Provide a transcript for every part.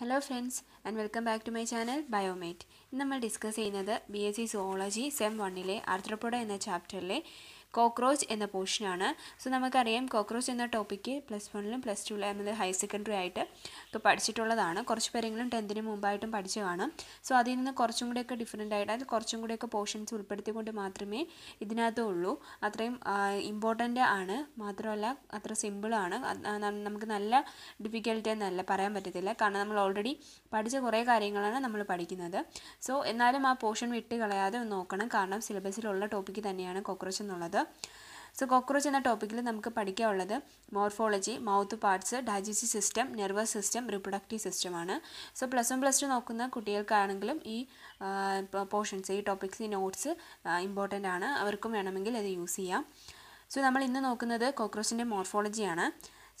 hello friends and welcome back to my channel Biomate ഇന്ന് നമ്മൾ discuss ചെയ്യുന്നത് B S C zoology sem വണ്ണിലെ arthropoda എന്ന ചാപ്റ്ററിലെ cockroach എന്ന പോർഷനാണ് സോ നമുക്കറിയാം കോക്രോച്ച് എന്ന ടോപ്പിക്ക് പ്ലസ് വണ്ണിലും പ്ലസ് ടുവിലും എന്നത് ഹയർ സെക്കൻഡറി ആയിട്ട് ഒക്കെ പഠിച്ചിട്ടുള്ളതാണ് കുറച്ച് പേരെങ്കിലും ടെൻത്തിന് മുമ്പായിട്ടും പഠിച്ചു കാണും സോ അതിൽ നിന്ന് കുറച്ചും കൂടെയൊക്കെ ഡിഫറെൻ്റ് ആയിട്ട് അതിൽ കുറച്ചും കൂടെയൊക്കെ പോർഷൻസ് ഉൾപ്പെടുത്തിക്കൊണ്ട് മാത്രമേ ഇതിനകത്തും ഉള്ളൂ അത്രയും ഇമ്പോർട്ടൻ്റ് ആണ് മാത്രമല്ല അത്ര സിമ്പിളാണ് നമുക്ക് നല്ല ഡിഫിക്കൽട്ടി എന്നല്ല പറയാൻ പറ്റത്തില്ല കാരണം നമ്മൾ ഓൾറെഡി പഠിച്ച കുറേ കാര്യങ്ങളാണ് നമ്മൾ പഠിക്കുന്നത് സോ എന്നാലും ആ പോർഷൻ വിട്ട് കളയാതെ നോക്കണം കാരണം സിലബസിലുള്ള ടോപ്പിക്ക് തന്നെയാണ് കോക്രോച്ച് എന്നുള്ളത് സോ കോക്രോച്ച് എന്ന ടോപ്പിക്കിൽ നമുക്ക് പഠിക്കാനുള്ളത് morphology mouth parts digestive system nervous system reproductive സിസ്റ്റമാണ് so plus one plus two നോക്കുന്ന കുട്ടികൾക്കാണെങ്കിലും ഈ പോർഷൻസ് ഈ ടോപ്പിക്സ് ഈ നോട്ട്സ് ഇമ്പോർട്ടൻ്റ് ആണ് അവർക്കും വേണമെങ്കിൽ അത് യൂസ് ചെയ്യാം സോ നമ്മൾ ഇന്ന് നോക്കുന്നത് കോക്രോച്ചിൻ്റെ മോർഫോളജിയാണ്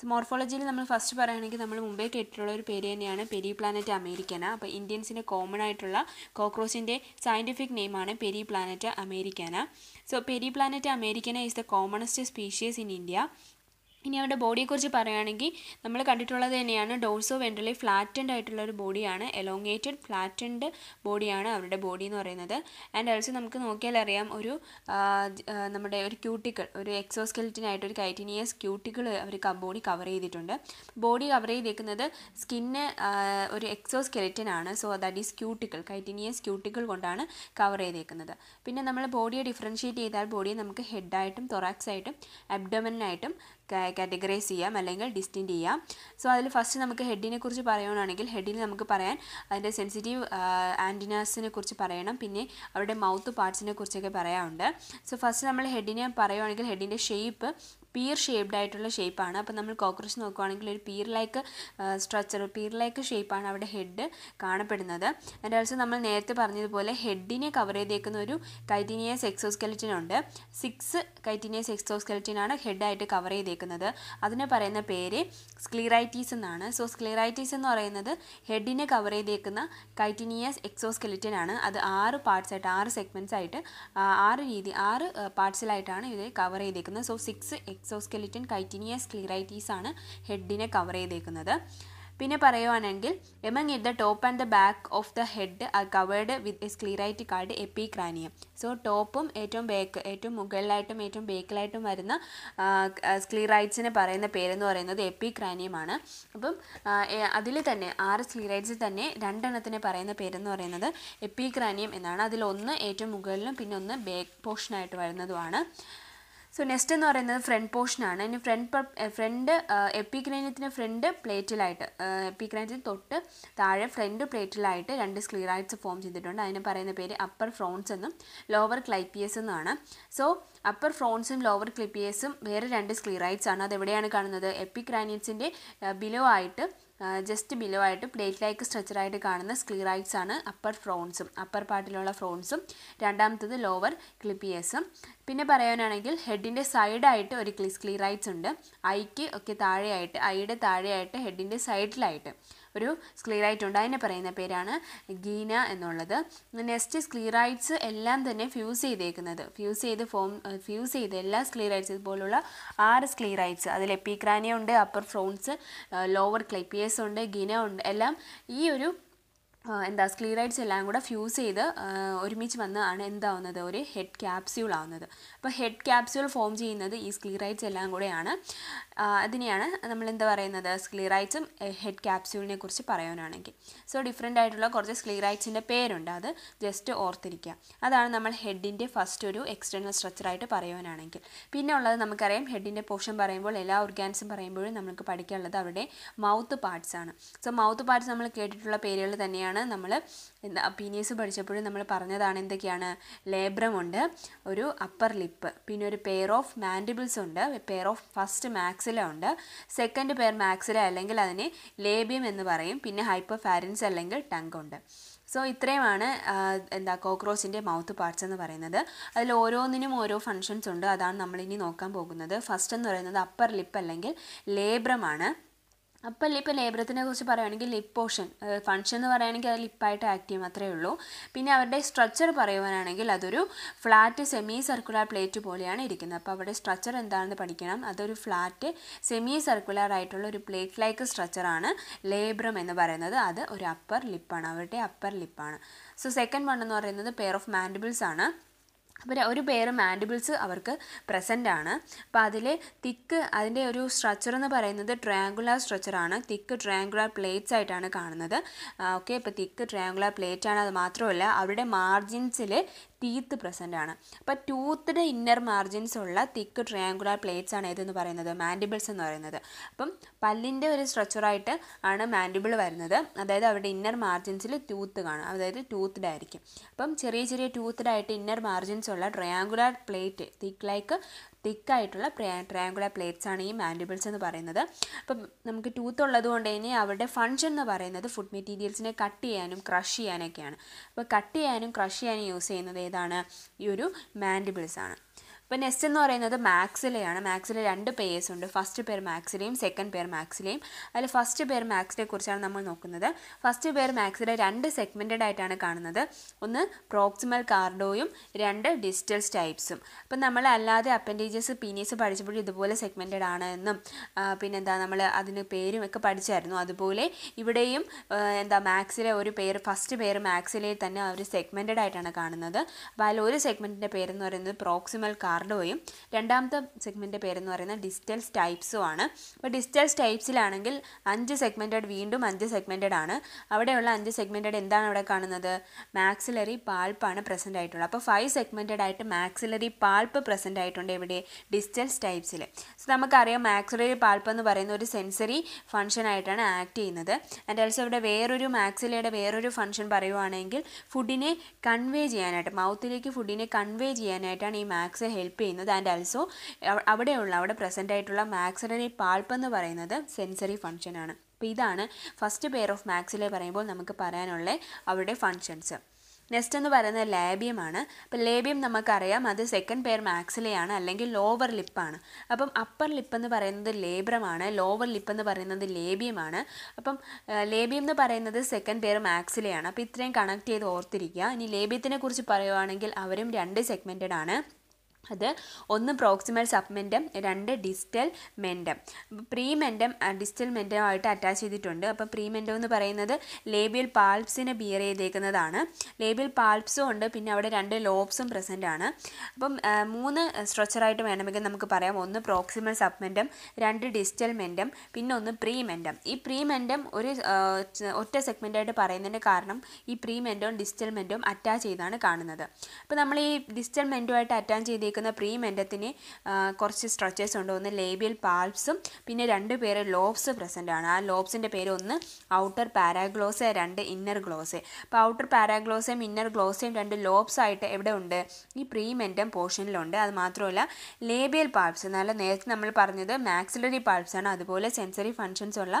സോ മോർഫോളജിയിൽ നമ്മൾ ഫസ്റ്റ് പറയുകയാണെങ്കിൽ നമ്മൾ മുമ്പേ കേട്ടിട്ടുള്ള ഒരു പേര് തന്നെയാണ് പെരി പ്ലാനറ്റ് അമേരിക്കന അപ്പോൾ ഇന്ത്യൻസിൻ്റെ കോമൺ ആയിട്ടുള്ള കോക്രോസിൻ്റെ സയൻറ്റിഫിക് നെയിമാണ് Periplaneta americana so Periplaneta americana is the commonest species in India ഇനി അവരുടെ ബോഡിയെക്കുറിച്ച് പറയുകയാണെങ്കിൽ നമ്മൾ കണ്ടിട്ടുള്ളത് തന്നെയാണ് ഡോൾസോ വെൻട്രലി ഫ്ലാറ്റൻഡ് ആയിട്ടുള്ള ഒരു ബോഡിയാണ് എലോങ്ങേറ്റഡ് ഫ്ലാറ്റൻഡ് ബോഡിയാണ് അവരുടെ ബോഡി എന്ന് പറയുന്നത് ആൻഡ് ഓൾസോ നമുക്ക് നോക്കിയാൽ അറിയാം ഒരു നമ്മുടെ ഒരു ക്യൂട്ടിക്കിൾ ഒരു എക്സോസ്കെലിറ്റിനായിട്ട് ഒരു കൈറ്റിനിയസ് ക്യൂട്ടിക്കിൾ അവർ ബോഡി കവർ ചെയ്തിട്ടുണ്ട് ബോഡി കവർ ചെയ്തേക്കുന്നത് സ്കിന്ന് ഒരു എക്സോസ്കെലിറ്റൻ ആണ് so that is cuticle chitinous cuticle കൊണ്ടാണ് കവർ ചെയ്തേക്കുന്നത് പിന്നെ നമ്മൾ ബോഡിയെ ഡിഫറൻഷ്യേറ്റ് ചെയ്താൽ ബോഡിയെ നമുക്ക് ഹെഡായിട്ടും തൊറാക്സായിട്ടും ആയിട്ടും അബ്ഡമനായിട്ടും കാറ്റഗറൈസ് ചെയ്യാം അല്ലെങ്കിൽ ഡിസ്റ്റിൻ്റ് ചെയ്യാം സോ അതിൽ ഫസ്റ്റ് നമുക്ക് ഹെഡിനെ കുറിച്ച് പറയുകയാണെങ്കിൽ ഹെഡിന് നമുക്ക് പറയാൻ അതിൻ്റെ സെൻസിറ്റീവ് ആൻറ്റിനാസിനെ കുറിച്ച് പറയണം പിന്നെ അവരുടെ മൗത്ത് പാർട്സിനെ കുറിച്ചൊക്കെ പറയാറുണ്ട് സോ ഫസ്റ്റ് നമ്മൾ ഹെഡിനെ പറയുകയാണെങ്കിൽ ഹെഡിൻ്റെ ഷേപ്പ് പിയർ ഷേപ്ഡ് ആയിട്ടുള്ള ഷേപ്പാണ് അപ്പോൾ നമ്മൾ കോക്രോച്ച് നോക്കുവാണെങ്കിൽ ഒരു pear like structure pear like ഷേപ്പാണ് അവിടെ ഹെഡ് കാണപ്പെടുന്നത് ആൻഡ് ഓൾസോ നമ്മൾ നേരത്തെ പറഞ്ഞതുപോലെ ഹെഡിനെ കവർ ചെയ്തേക്കുന്ന ഒരു കൈറ്റീനിയസ് എക്സോസ്കെലറ്റിൻ ഉണ്ട് സിക്സ് കൈറ്റീനിയസ് എക്സോസ്കെലറ്റിനാണ് ഹെഡായിട്ട് കവർ ചെയ്തേക്കുന്നത് അതിനെ പറയുന്ന പേര് സ്ക്ലീറൈറ്റീസ് എന്നാണ് സോ സ്ക്ലീറൈറ്റീസ് എന്ന് പറയുന്നത് ഹെഡിനെ കവർ ചെയ്തേക്കുന്ന കൈറ്റീനിയസ് എക്സോസ്കെലറ്റിൻ ആണ് അത് ആറ് പാർട്സ് ആയിട്ട് ആറ് സെഗ്മെൻറ്റ്സ് ആയിട്ട് ആറ് രീതി ആറ് പാർട്സിലായിട്ടാണ് ഇത് കവർ ചെയ്തേക്കുന്നത് so six exoskeleton chitinous sclerites ആണ് ഹെഡിനെ കവർ ചെയ്തേക്കുന്നത് പിന്നെ പറയുവാണെങ്കിൽ among it the top and the back of the head are covered with sclerite called epicranium so ടോപ്പും ഏറ്റവും ബേക്ക് ഏറ്റവും മുകളിലായിട്ടും ഏറ്റവും ബേക്കിലായിട്ടും വരുന്ന സ്ക്ലിയറൈറ്റ്സിന് പറയുന്ന പേരെന്ന് പറയുന്നത് എപ്പി ക്രാനിയമാണ് അപ്പം അതിൽ തന്നെ ആറ് സ്ക്ലീറൈറ്റ്സിൽ തന്നെ രണ്ടെണ്ണത്തിന് പറയുന്ന പേരെന്ന് പറയുന്നത് എപ്പി ക്രാനിയം എന്നാണ് അതിലൊന്ന് ഏറ്റവും മുകളിലും പിന്നെ ഒന്ന് ബേക്ക് പോർഷനായിട്ട് വരുന്നതുമാണ് സോ നെക്സ്റ്റ് എന്ന് പറയുന്നത് ഫ്രണ്ട് പോർഷനാണ് ഇനി ഫ്രണ്ട് ഫ്രണ്ട് എപ്പിക്രേനിയത്തിൻ്റെ ഫ്രണ്ട് പ്ലേറ്റിലായിട്ട് എപ്പിക്രേനിയത്തിന് തൊട്ട് താഴെ ഫ്രണ്ട് പ്ലേറ്റിലായിട്ട് രണ്ട് സ്ക്ലിയറായിട്ട്സ് ഫോം ചെയ്തിട്ടുണ്ട് അതിന് പറയുന്ന പേര് അപ്പർ ഫ്രോൺസ് എന്നും ലോവർ ക്ലൈപ്പിയസ് എന്നാണ് സോ അപ്പർ ഫ്രോൺസും ലോവർ ക്ലിപ്പിയസും വേറെ രണ്ട് സ്ക്ലീറൈറ്റ്സ് ആണ് അതെവിടെയാണ് കാണുന്നത് എപ്പിക്രാനിയറ്റ്സിൻ്റെ ബിലോ ആയിട്ട് ജസ്റ്റ് ബിലോ ആയിട്ട് പ്ലേറ്റ് ലൈക്ക് സ്ട്രെച്ചറായിട്ട് കാണുന്ന സ്ക്ലിയറൈറ്റ്സ് ആണ് അപ്പർ ഫ്രോൺസും അപ്പർ പാർട്ടിലുള്ള ഫ്രോൺസും രണ്ടാമത്തത് ലോവർ ക്ലിപ്പിയേഴ്സും പിന്നെ പറയാനാണെങ്കിൽ ഹെഡിൻ്റെ സൈഡായിട്ട് ഒരു ക്ലിസ് ക്ലിയറൈറ്റ്സ് ഉണ്ട് ഐക്ക് ഒക്കെ താഴെയായിട്ട് ഐയുടെ താഴെയായിട്ട് ഹെഡിൻ്റെ സൈഡിലായിട്ട് ഒരു സ്ക്ലീറൈറ്റ് ഉണ്ട് അതിനെ പറയുന്ന പേരാണ് ഗീന എന്നുള്ളത് നെക്സ്റ്റ് സ്ക്ലിയറൈറ്റ്സ് എല്ലാം തന്നെ ഫ്യൂസ് ചെയ്തേക്കുന്നത് ഫ്യൂസ് ചെയ്ത് ഫോം ഫ്യൂസ് ചെയ്ത് എല്ലാ സ്ക്ലിയറൈറ്റ്സ് ഇതുപോലുള്ള ആറ് സ്ക്ലിയറൈറ്റ്സ് അതിൽ എപ്പിക്രാനിയ ഉണ്ട് അപ്പർ ഫ്രോൺസ് ലോവർ ക്ലിപ്പിയേഴ്സ് ഉണ്ട് ഗിന ഉണ്ട് എല്ലാം ഈ ഒരു എന്താ സ്ക്ലീറൈഡ്സ് എല്ലാം കൂടെ ഫ്യൂസ് ചെയ്ത് ഒരുമിച്ച് വന്നാണ് എന്താവുന്നത് ഒരു ഹെഡ് ക്യാപ്സ്യൂൾ ആവുന്നത് അപ്പോൾ ഹെഡ് ക്യാപ്സ്യൂൾ ഫോം ചെയ്യുന്നത് ഈ സ്ക്ലീറൈഡ്സ് എല്ലാം കൂടെയാണ് അതിനെയാണ് നമ്മൾ എന്താ പറയുന്നത് സ്ക്ലീറൈറ്റ്സും ഹെഡ് ക്യാപ്സ്യൂളിനെ കുറിച്ച് പറയാനാണെങ്കിൽ സോ ഡിഫറെൻ്റ് ആയിട്ടുള്ള കുറച്ച് സ്ക്ലീറൈറ്റ്സിൻ്റെ പേരുണ്ട് അത് ജസ്റ്റ് ഓർത്തിരിക്കുക അതാണ് നമ്മൾ ഹെഡിൻ്റെ ഫസ്റ്റ് ഒരു എക്സ്റ്റേണൽ സ്ട്രക്ചറായിട്ട് പറയുവാനാണെങ്കിൽ പിന്നെ ഉള്ളത് നമുക്കറിയാം ഹെഡിൻ്റെ പോർഷൻ പറയുമ്പോൾ എല്ലാ ഓർഗാൻസും പറയുമ്പോഴും നമുക്ക് പഠിക്കാനുള്ളത് അവിടെ മൗത്ത് പാർട്സ് ആണ് സോ മൗത്ത് പാർട്സ് നമ്മൾ കേട്ടിട്ടുള്ള പേരുകൾ തന്നെയാണ് എന്തൊക്കെയാണ് നമ്മൾ പീനിയസ് പഠിച്ചപ്പോഴും നമ്മൾ പറഞ്ഞതാണ് എന്തൊക്കെയാണ് ലേബ്രമുണ്ട് ഒരു അപ്പർ ലിപ്പ് പിന്നെ ഒരു പെയർ ഓഫ് മാൻഡിബിൾസ് ഉണ്ട് പെയർ ഓഫ് ഫസ്റ്റ് മാക്സില ഉണ്ട് സെക്കൻഡ് പെയർ മാക്സില അല്ലെങ്കിൽ അതിനെ ലേബിയം എന്ന് പറയും പിന്നെ ഹൈപ്പർ ഫാരൻസ് അല്ലെങ്കിൽ ടങ് ഉണ്ട് സോ ഇത്രയുമാണ് എന്താ കോക്രോച്ചിൻ്റെ മൗത്ത് പാർട്സ് എന്ന് പറയുന്നത് അതിൽ ഓരോന്നിനും ഓരോ ഫങ്ഷൻസ് ഉണ്ട് അതാണ് നമ്മളിനി നോക്കാൻ പോകുന്നത് ഫസ്റ്റ് എന്ന് പറയുന്നത് അപ്പർ ലിപ്പ് അല്ലെങ്കിൽ ലേബ്രമാണ് അപ്പോൾ ഇപ്പോൾ ലേബ്രത്തിനെ കുറിച്ച് പറയുകയാണെങ്കിൽ ലിപ് പോർഷൻ ഫങ്ഷൻ എന്ന് പറയുകയാണെങ്കിൽ അത് ലിപ്പായിട്ട് ആക്ട് ചെയ്യും അത്രയേ ഉള്ളൂ പിന്നെ അവരുടെ സ്ട്രക്ചർ പറയുവാനാണെങ്കിൽ അതൊരു ഫ്ലാറ്റ് സെമി സർക്കുലർ പ്ലേറ്റ് പോലെയാണ് ഇരിക്കുന്നത് അപ്പോൾ അവരുടെ സ്ട്രക്ചർ എന്താണെന്ന് പഠിക്കണം അതൊരു ഫ്ലാറ്റ് സെമി സർക്കുലർ ആയിട്ടുള്ള ഒരു പ്ലേറ്റ് ലൈക്ക് സ്ട്രക്ചറാണ് ലേബ്രം എന്ന് പറയുന്നത് അത് ഒരു അപ്പർ ലിപ്പാണ് അവരുടെ അപ്പർ ലിപ്പാണ് സോ സെക്കൻഡ് വൺ എന്ന് പറയുന്നത് പെയർ ഓഫ് മാൻഡിബിൾസ് ആണ് അപ്പം ഒരു പേര് മാൻഡിബിൾസ് അവർക്ക് പ്രസൻ്റ് ആണ് അപ്പോൾ അതിൽ തിക്ക് അതിൻ്റെ ഒരു സ്ട്രക്ചർ എന്ന് പറയുന്നത് ട്രയാങ്കുലർ ആണ് തിക്ക് ട്രയാങ്കുലർ പ്ലേറ്റ്സ് ആയിട്ടാണ് കാണുന്നത് ഓക്കെ ഇപ്പോൾ തിക്ക് ട്രയാങ്കുലർ പ്ലേറ്റ് ആണ് അത് മാത്രമല്ല അവരുടെ മാർജിൻസിൽ ടീത്ത് പ്രസൻ്റ് ആണ് അപ്പോൾ ടൂത്തിൻ്റെ ഇന്നർ മാർജിൻസ് ഉള്ള തിക്ക് ട്രയാങ്കുലർ പ്ലേറ്റ്സ് ആണ് ഏതെന്ന് പറയുന്നത് മാൻഡിബിൾസ് എന്ന് പറയുന്നത് അപ്പം പല്ലിൻ്റെ ഒരു സ്ട്രക്ചറായിട്ട് ആണ് മാൻഡിബിൾ വരുന്നത് അതായത് അവിടെ ഇന്നർ മാർജിൻസിൽ ടൂത്ത് കാണും അതായത് ടൂത്ത്ഡ് ആയിരിക്കും അപ്പം ചെറിയ ചെറിയ ടൂത്ത്ഡ് ആയിട്ട് ഇന്നർ മാർജിൻസ് ഉള്ള ട്രയാങ്കുലർ പ്ലേറ്റ് തിക്ക് ലൈക്ക് തിക്കായിട്ടുള്ള ട്രയാങ്കുലർ പ്ലേറ്റ്സ് ആണ് ഈ മാൻഡിബിൾസ് എന്ന് പറയുന്നത് അപ്പം നമുക്ക് ടൂത്ത് ഉള്ളത് കൊണ്ട് തന്നെ അവരുടെ ഫങ്ഷൻ എന്ന് പറയുന്നത് ഫുഡ് മെറ്റീരിയൽസിനെ കട്ട് ചെയ്യാനും ക്രഷ് ചെയ്യാനൊക്കെയാണ് അപ്പോൾ കട്ട് ചെയ്യാനും ക്രഷ് ചെയ്യാനും യൂസ് ചെയ്യുന്നത് ഏതാണ് ഈ ഒരു മാൻഡിബിൾസ് ആണ് ഇപ്പം നെസ്റ്റ് എന്ന് പറയുന്നത് മാക്സിലെയാണ് മാക്സിലെ രണ്ട് പേഴ്സ് ഉണ്ട് ഫസ്റ്റ് പേർ മാക്സിലെയും സെക്കൻഡ് പേർ മാക്സിലെയും അതിൽ ഫസ്റ്റ് പേർ മാത്സിനെ കുറിച്ചാണ് നമ്മൾ നോക്കുന്നത് ഫസ്റ്റ് പേർ മാക്സിലെ രണ്ട് സെഗ്മെൻറ്റഡ് ആയിട്ടാണ് കാണുന്നത് ഒന്ന് പ്രോക്സിമൽ കാർഡോയും രണ്ട് ഡിജിറ്റൽ സ്റ്റൈപ്സും അപ്പം നമ്മൾ അല്ലാതെ അപ്പൻഡേജസ് പീനീസ് പഠിച്ചപ്പോഴും ഇതുപോലെ സെഗ്മെൻറ്റഡ് ആണ് എന്നും പിന്നെന്താ നമ്മൾ അതിന് പേരും ഒക്കെ പഠിച്ചായിരുന്നു അതുപോലെ ഇവിടെയും എന്താ മാക്സിലെ ഒരു പേർ ഫസ്റ്റ് പേർ മാക്സിലെ തന്നെ അവർ സെഗ്മെൻറ്റഡ് ആയിട്ടാണ് കാണുന്നത് അപ്പോൾ അതിൽ ഒരു സെഗ്മെൻറ്റിൻ്റെ പേരെന്ന് പറയുന്നത് പ്രോക്സിമൽ കാർഡ് ഷാർഡോയും രണ്ടാമത്തെ സെഗ്മെൻറ്റ് പേരെന്ന് പറയുന്നത് ഡിസ്റ്റൽസ് ടൈപ്സും ആണ് അപ്പോൾ ഡിസ്റ്റൽസ് ടൈപ്സിലാണെങ്കിൽ അഞ്ച് സെഗ്മെൻറ്റഡ് വീണ്ടും അഞ്ച് സെഗ്മെൻറ്റഡ് ആണ് അവിടെയുള്ള അഞ്ച് സെഗ്മെൻറ്റഡ് എന്താണ് അവിടെ കാണുന്നത് മാക്സിലറി പാൽപ്പാണ് പ്രസൻ്റ് ആയിട്ടുള്ളത് അപ്പോൾ ഫൈവ് സെഗ്മെൻറ്റഡ് ആയിട്ട് മാക്സിലറി പാൽപ്പ് പ്രസൻ്റ് ആയിട്ടുണ്ട് എവിടെ ഡിസ്റ്റൽസ് ടൈപ്സിൽ സോ നമുക്കറിയാം മാക്സിലറി പാൽപ്പ് എന്ന് പറയുന്ന ഒരു സെൻസറി ഫംഗ്ഷൻ ആയിട്ടാണ് ആക്ട് ചെയ്യുന്നത് ആൻഡ് ആൽസോ ഇവിടെ വേറൊരു മാക്സിലയുടെ വേറൊരു ഫംഗ്ഷൻ പറയുവാണെങ്കിൽ ഫുഡിനെ കൺവേ ചെയ്യാനായിട്ട് മൗത്തിലേക്ക് ഫുഡിനെ കൺവേ ചെയ്യാനായിട്ടാണ് ഈ മാക്സിൽ ഹെൽപ്പ് ചെയ്യുന്നത് ആൻഡ് ആൽസോ അവിടെയുള്ള അവിടെ പ്രസൻ്റ് ആയിട്ടുള്ള മാക്സിലറി പാൾപ്പ് എന്ന് പറയുന്നത് സെൻസറി ഫങ്ഷനാണ് അപ്പോൾ ഇതാണ് ഫസ്റ്റ് പെയർ ഓഫ് മാക്സിലെ പറയുമ്പോൾ നമുക്ക് പറയാനുള്ള അവരുടെ ഫങ്ഷൻസ് നെക്സ്റ്റ് എന്ന് പറയുന്നത് ലാബിയമാണ് അപ്പം ലേബിയം നമുക്കറിയാം അത് സെക്കൻഡ് പെയർ മാക്സിലെയാണ് അല്ലെങ്കിൽ ലോവർ ലിപ്പാണ് അപ്പം അപ്പർ ലിപ്പ് എന്ന് പറയുന്നത് ലേബ്രമാണ് ലോവർ ലിപ്പ് എന്ന് പറയുന്നത് ലേബിയമാണ് അപ്പം ലേബിയം എന്ന് പറയുന്നത് സെക്കൻഡ് പെയർ മാക്സിലെയാണ് അപ്പോൾ ഇത്രയും കണക്ട് ചെയ്ത് ഓർത്തിരിക്കുക ഇനി ലേബിയത്തിനെ കുറിച്ച് പറയുവാണെങ്കിൽ അവരും രണ്ട് സെഗ്മെൻറ്റഡ് ആണ് അത് ഒന്ന് പ്രോക്സിമൽ സബ്മെൻറ്റം രണ്ട് distal mentum prementum distal മെൻറ്റമായിട്ട് അറ്റാച്ച് ചെയ്തിട്ടുണ്ട് അപ്പോൾ പ്രീ മെൻറ്റം എന്ന് പറയുന്നത് ലേബിയൽ പാൽപ്സിനെ ബിയർ ചെയ്തേക്കുന്നതാണ് ലേബിയൽ പാൽപ്സും ഉണ്ട് പിന്നെ അവിടെ രണ്ട് ലോബ്സും പ്രസൻ്റ് ആണ് അപ്പം മൂന്ന് സ്ട്രക്ചറായിട്ട് വേണമെങ്കിൽ നമുക്ക് പറയാം ഒന്ന് പ്രോക്സിമൽ സബ്മെൻറ്റം രണ്ട് ഡിസ്റ്റൽ മെൻറ്റം പിന്നെ ഒന്ന് പ്രീ മെൻറ്റം ഈ പ്രീ മെൻറ്റം ഒരു ഒറ്റ സെഗ്മെൻ്റായിട്ട് പറയുന്നതിൻ്റെ കാരണം ഈ പ്രീ മെൻറ്റവും ഡിസ്റ്റൽ മെൻറ്റവും അറ്റാച്ച് ചെയ്താണ് കാണുന്നത് അപ്പോൾ നമ്മൾ ഈ ഡിസ്റ്റൽ മെൻറ്റുമായിട്ട് അറ്റാച്ച് ചെയ്തേക്കുന്നത് നിൽക്കുന്ന പ്രീ കുറച്ച് സ്ട്രച്ചേഴ്സ് ഉണ്ട് ഒന്ന് ലേബിയൽ പാൽസും പിന്നെ രണ്ട് പേര് ലോബ്സ് പ്രസൻ്റ് ആണ് ആ ലോബ്സിൻ്റെ പേര് ഒന്ന് ഔട്ടർ പാരാഗ്ലോസ് രണ്ട് ഇന്നർ ഗ്ലോസ് അപ്പോൾ ഔട്ടർ പാരാഗ്ലോസയും ഇന്നർ ഗ്ലോസയും രണ്ട് ലോബ്സ് ആയിട്ട് എവിടെ ഉണ്ട് ഈ പ്രീ മെൻഡം പോർഷനിലുണ്ട് അത് മാത്രമല്ല ലേബിയൽ പാൽസ് നല്ല നേരത്തെ നമ്മൾ പറഞ്ഞത് മാക്സിലറി പാൽപ്സ് ആണ് അതുപോലെ സെൻസറി ഫങ്ഷൻസ് ഉള്ള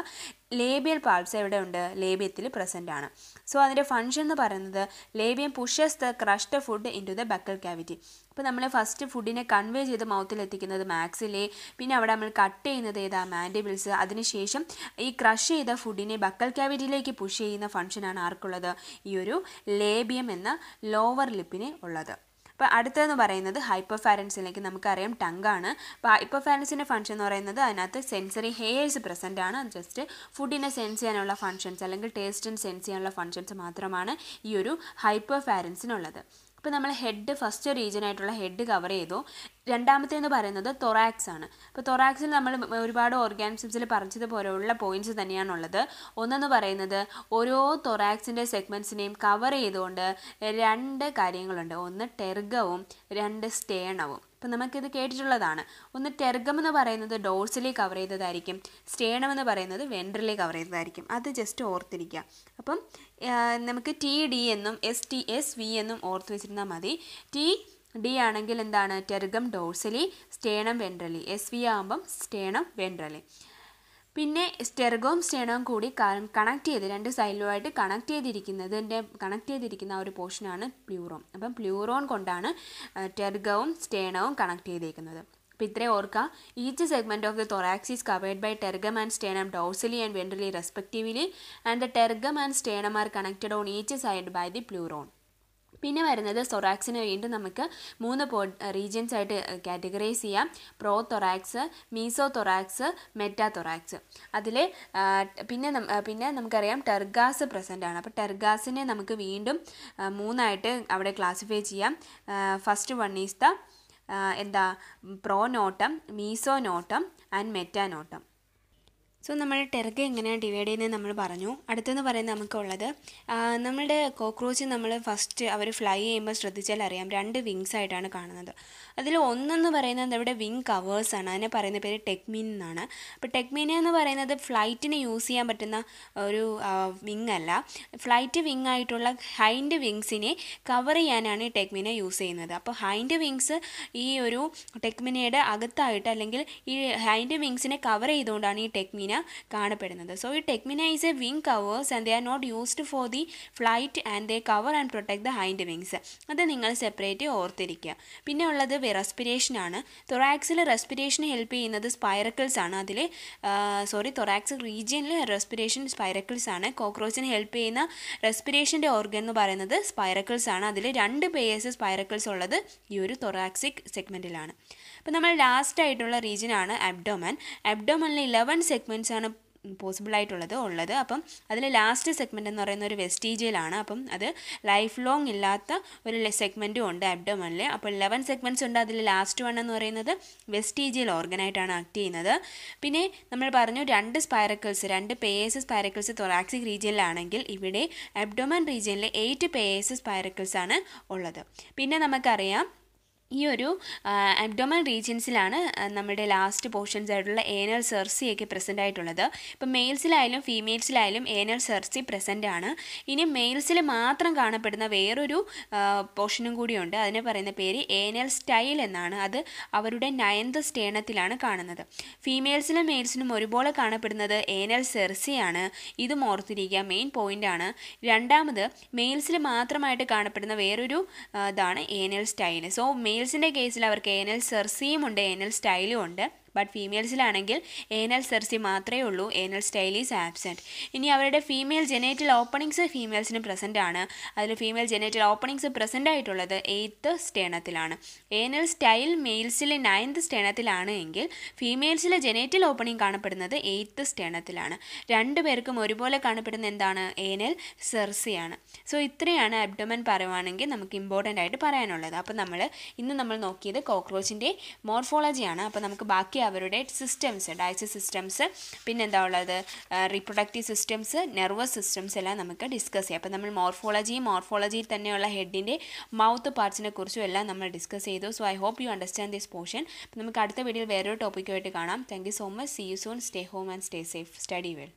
ലേബിയൽ പാൾസ് എവിടെ ഉണ്ട് ലേബിയത്തിൽ പ്രസൻ്റ് ആണ് സോ അതിൻ്റെ ഫങ്ഷൻ എന്ന് പറയുന്നത് labium pushes the crushed food into the buccal cavity അപ്പോൾ നമ്മൾ ഫസ്റ്റ് ഫുഡിനെ കൺവേ ചെയ്ത് മൗത്തിൽ എത്തിക്കുന്നത് മാക്സിലെ പിന്നെ അവിടെ നമ്മൾ കട്ട് ചെയ്യുന്നത് ഏതാ മാൻഡിബിൾസ് അതിനുശേഷം ഈ ക്രഷ് ചെയ്ത ഫുഡിനെ ബക്കൽ ക്യാവിറ്റിയിലേക്ക് പുഷ് ചെയ്യുന്ന ഫങ്ഷനാണ് ആർക്കുള്ളത് ഈ ഒരു ലേബിയം എന്ന ലോവർ ലിപ്പിന് ഉള്ളത് അപ്പോൾ അടുത്തതെന്ന് പറയുന്നത് ഹൈപ്പോഫാരൻസിലേക്ക് നമുക്കറിയാം ടങ്കാണ് അപ്പോൾ ഹൈപ്പോഫാരൻസിൻ്റെ ഫംഗ്ഷൻ എന്ന് പറയുന്നത് അതിനകത്ത് സെൻസറി ഹെയേഴ്സ് പ്രസൻ്റ് ആണ് ജസ്റ്റ് ഫുഡിനെ സെൻസ് ചെയ്യാനുള്ള ഫങ്ഷൻസ് അല്ലെങ്കിൽ ടേസ്റ്റിന് സെൻസ് ചെയ്യാനുള്ള ഫങ്ഷൻസ് മാത്രമാണ് ഈ ഒരു ഹൈപ്പോഫാരൻസിനുള്ളത് അപ്പോൾ നമ്മൾ ഹെഡ് ഫസ്റ്റ് റീജിയനായിട്ടുള്ള ഹെഡ് കവർ ചെയ്തു രണ്ടാമത്തേന്ന് പറയുന്നത് തൊറാക്സ് ആണ് അപ്പോൾ തൊറാക്സിൽ നമ്മൾ ഒരുപാട് ഓർഗാനിസംസിൽ പറഞ്ഞതുപോലെയുള്ള പോയിന്റ്സ് തന്നെയാണുള്ളത് ഒന്നെന്ന് പറയുന്നത് ഓരോ തൊറാക്സിൻ്റെ സെഗ്മെൻറ്റ്സിനെയും കവർ ചെയ്തുകൊണ്ട് രണ്ട് കാര്യങ്ങളുണ്ട് ഒന്ന് ടെർഗവും രണ്ട് സ്റ്റേണവും അപ്പം നമുക്കിത് കേട്ടിട്ടുള്ളതാണ് ഒന്ന് ടെർഗം എന്ന് പറയുന്നത് ഡോഴ്സിലി കവർ ചെയ്തതായിരിക്കും സ്റ്റേണം എന്ന് പറയുന്നത് വെൻട്രലി കവർ ചെയ്തതായിരിക്കും അത് ജസ്റ്റ് ഓർത്തിരിക്കുക അപ്പം നമുക്ക് ടി ഡി എന്നും എസ് ടി എസ് വി എന്നും ഓർത്ത് വെച്ചിരുന്നാൽ മതി ടി ഡി ആണെങ്കിൽ എന്താണ് tergum dorsally sternum ventrally S V ആകുമ്പം സ്റ്റേണം വെൻട്രലി പിന്നെ സ്റ്റെർഗവും സ്റ്റേണവും കൂടി കണക്ട് ചെയ്ത് രണ്ട് സൈഡിലുമായിട്ട് കണക്ട് ചെയ്തിരിക്കുന്നതിൻ്റെ കണക്ട് ചെയ്തിരിക്കുന്ന ഒരു പോർഷനാണ് പ്ലൂറോൺ അപ്പം പ്ലൂറോൺ കൊണ്ടാണ് ടെർഗവും സ്റ്റേണവും കണക്ട് ചെയ്തിരിക്കുന്നത് അപ്പോൾ ഇത്രയും ഓർക്കുക each segment of the thorax is covered by tergum and sternum dorsally and ventrally respectively and the tergum and sternum are connected on each side by the pleuron പിന്നെ വരുന്നത് സൊറാക്സിന് വീണ്ടും നമുക്ക് മൂന്ന് പോ റീജിയൻസ് ആയിട്ട് കാറ്റഗറൈസ് ചെയ്യാം prothorax mesothorax metathorax അതിൽ പിന്നെ പിന്നെ നമുക്കറിയാം ടെർഗാസ് പ്രസൻ്റ് ആണ് അപ്പോൾ ടെർഗാസിനെ നമുക്ക് വീണ്ടും മൂന്നായിട്ട് അവിടെ ക്ലാസിഫൈ ചെയ്യാം ഫസ്റ്റ് വൺ ഈസ് ദ എന്താ pronotum mesonotum and metanotum so നമ്മൾ ടെർഗ എങ്ങനെയാണ് ഡിവൈഡ് ചെയ്യുന്നത് നമ്മൾ പറഞ്ഞു അടുത്തെന്ന് പറയുന്നത് നമുക്കുള്ളത് നമ്മുടെ കോക്രോച്ച് നമ്മൾ ഫസ്റ്റ് അവർ ഫ്ലൈ ചെയ്യുമ്പോൾ ശ്രദ്ധിച്ചാൽ അറിയാം രണ്ട് വിങ്സ് ആയിട്ടാണ് കാണുന്നത് അതിൽ ഒന്നെന്ന് പറയുന്നത് ഇവിടെ വിങ് കവേഴ്സാണ് അതിനെ പറയുന്ന പേര് ടെക്മീൻ എന്നാണ് അപ്പോൾ ടെക്മീന എന്ന് പറയുന്നത് ഫ്ലൈറ്റിന് യൂസ് ചെയ്യാൻ പറ്റുന്ന ഒരു വിങ് അല്ല ഫ്ലൈറ്റ് വിങ് ആയിട്ടുള്ള ഹൈൻഡ് വിങ്സിനെ കവർ ചെയ്യാനാണ് ഈ ടെക്മിനെ യൂസ് ചെയ്യുന്നത് അപ്പോൾ ഹൈൻഡ് വിങ്സ് ഈ ഒരു ടെക്മിനയുടെ അകത്തായിട്ട് അല്ലെങ്കിൽ ഈ ഹൈൻഡ് വിങ്സിനെ കവർ ചെയ്തുകൊണ്ടാണ് ഈ ടെക്മീന കാണപ്പെടുന്നത് സോ ഈ tegmina a wing covers and they are not used for the flight and they cover and protect the hind wings അത് നിങ്ങൾ സെപ്പറേറ്റ് ഓർത്തിരിക്കുക പിന്നെ ഉള്ളത് റെസ്പിരേഷൻ ആണ് തൊറാക്സിൽ റെസ്പിരേഷൻ ഹെൽപ്പ് ചെയ്യുന്നത് സ്പൈറക്കിൾസ് ആണ് അതിൽ സോറി തൊറാക്സ് റീജിയനിൽ റെസ്പിരേഷൻ സ്പൈറക്കിൾസ് ആണ് കോക്രോച്ചിന് ഹെൽപ്പ് ചെയ്യുന്ന റെസ്പിരേഷൻ്റെ ഓർഗൻ എന്ന് പറയുന്നത് സ്പൈറക്കിൾസ് ആണ് അതിൽ രണ്ട് പേയേഴ്സ് സ്പൈറക്കിൾസ് ഉള്ളത് ഈ ഒരു തൊറാക്സിക് സെഗ്മെൻറ്റിലാണ് അപ്പോൾ നമ്മൾ ലാസ്റ്റ് ആയിട്ടുള്ള ആണ് അബ്ഡോമൻ അബ്ഡോമനിൽ ഇലവൻ സെഗ്മെൻറ്റ്സ് ആണ് പോസിബിൾ ആയിട്ടുള്ളത് ഉള്ളത് അപ്പം അതിൽ ലാസ്റ്റ് സെഗ്മെൻ്റ് എന്ന് പറയുന്ന ഒരു വെസ്റ്റീജിയലാണ് അപ്പം അത് ലൈഫ് ലോങ് ഇല്ലാത്ത ഒരു സെഗ്മെൻറ്റും ഉണ്ട് അബ്ഡോമനിൽ അപ്പോൾ ഇലവൻ സെഗ്മെൻറ്റ്സ് ഉണ്ട് അതിൽ ലാസ്റ്റ് വൺ എന്ന് പറയുന്നത് വെസ്റ്റീജിയൽ ഓർഗനായിട്ടാണ് ആക്ട് ചെയ്യുന്നത് പിന്നെ നമ്മൾ പറഞ്ഞു രണ്ട് സ്പൈറക്കിൾസ് രണ്ട് പേയസ് സ്പൈറക്കിൾസ് തൊറാക്സിക് റീജിയനിലാണെങ്കിൽ ഇവിടെ അബ്ഡോമൻ റീജിയനിൽ എയ്റ്റ് പേയസ് സ്പൈറക്കിൾസ് ആണ് ഉള്ളത് പിന്നെ നമുക്കറിയാം ഈ ഒരു അബ്ഡോമൻ റീജിയൻസിലാണ് നമ്മുടെ ലാസ്റ്റ് പോർഷൻസ് ആയിട്ടുള്ള ഏനൽ ഒക്കെ പ്രസൻ്റ് ആയിട്ടുള്ളത് ഇപ്പം മെയിൽസിലായാലും ഫീമെയിൽസിലായാലും ഏനൽ സെർസി പ്രസൻ്റ് ആണ് ഇനി മെയിൽസിൽ മാത്രം കാണപ്പെടുന്ന വേറൊരു പോർഷനും കൂടിയുണ്ട് അതിനെ പറയുന്ന പേര് ഏനൽ സ്റ്റൈൽ എന്നാണ് അത് അവരുടെ നയന്ത് സ്റ്റേണത്തിലാണ് കാണുന്നത് ഫീമെയിൽസിലും മെയിൽസിലും ഒരുപോലെ കാണപ്പെടുന്നത് ഏനൽ സെർസിയാണ് ഇതും ഓർത്തിരിക്കുക മെയിൻ ആണ് രണ്ടാമത് മെയിൽസിൽ മാത്രമായിട്ട് കാണപ്പെടുന്ന വേറൊരു ഇതാണ് ഏനൽ സ്റ്റൈൽ സോ മെയിൽ മെയിൽസിൻ്റെ കേസിൽ അവർക്ക് എനൽ സെർസിയും ഉണ്ട് എനൽ സ്റ്റൈലും ഉണ്ട് ബട്ട് ഫീമെയിൽസിലാണെങ്കിൽ ഏനൽ സെർസി മാത്രമേ ഉള്ളൂ ഏനൽ സ്റ്റൈൽ ഈസ് ആബ്സെൻറ്റ് ഇനി അവരുടെ ഫീമെയിൽ ജനേറ്റൽ ഓപ്പണിങ്സ് ഫീമെയിൽസിന് പ്രസൻ്റ് ആണ് അതിൽ ഫീമെയിൽ ജനേറ്റൽ ഓപ്പണിങ്സ് പ്രസൻ്റ് ആയിട്ടുള്ളത് എയ്ത്ത് സ്റ്റേണത്തിലാണ് ഏനൽ സ്റ്റൈൽ മെയിൽസിലെ നയൻത്ത് സ്റ്റേണത്തിലാണ് എങ്കിൽ ഫീമെയിൽസിലെ ജനേറ്റൽ ഓപ്പണിംഗ് കാണപ്പെടുന്നത് എയ്ത്ത് സ്റ്റേണത്തിലാണ് രണ്ടു പേർക്കും ഒരുപോലെ കാണപ്പെടുന്ന എന്താണ് ഏനൽ സെർസിയാണ് സോ ഇത്രയാണ് അബ്ഡമൻ പറയുവാണെങ്കിൽ നമുക്ക് ഇമ്പോർട്ടൻ്റ് ആയിട്ട് പറയാനുള്ളത് അപ്പോൾ നമ്മൾ ഇന്ന് നമ്മൾ നോക്കിയത് കോക്രോച്ചിൻ്റെ മോർഫോളജിയാണ് അപ്പോൾ നമുക്ക് ബാക്കി അവരുടെ സിസ്റ്റംസ് ഡയജസ്റ്റ് സിസ്റ്റംസ് പിന്നെന്താ ഉള്ളത് റീപ്രൊഡക്റ്റീവ് സിസ്റ്റംസ് നെർവസ് സിസ്റ്റംസ് എല്ലാം നമുക്ക് ഡിസ്കസ് ചെയ്യാം അപ്പോൾ നമ്മൾ മോർഫോളജി മോർഫോളജിയിൽ തന്നെയുള്ള ഹെഡിൻ്റെ മൗത്ത് പാർട്സിനെ കുറിച്ചും എല്ലാം നമ്മൾ ഡിസ്കസ് ചെയ്തു so I hope you understand this portion നമുക്ക് അടുത്ത വീഡിയോയിൽ വേറൊരു ടോപ്പിക്കുമായിട്ട് കാണാം thank you so much see you soon stay home and stay safe study well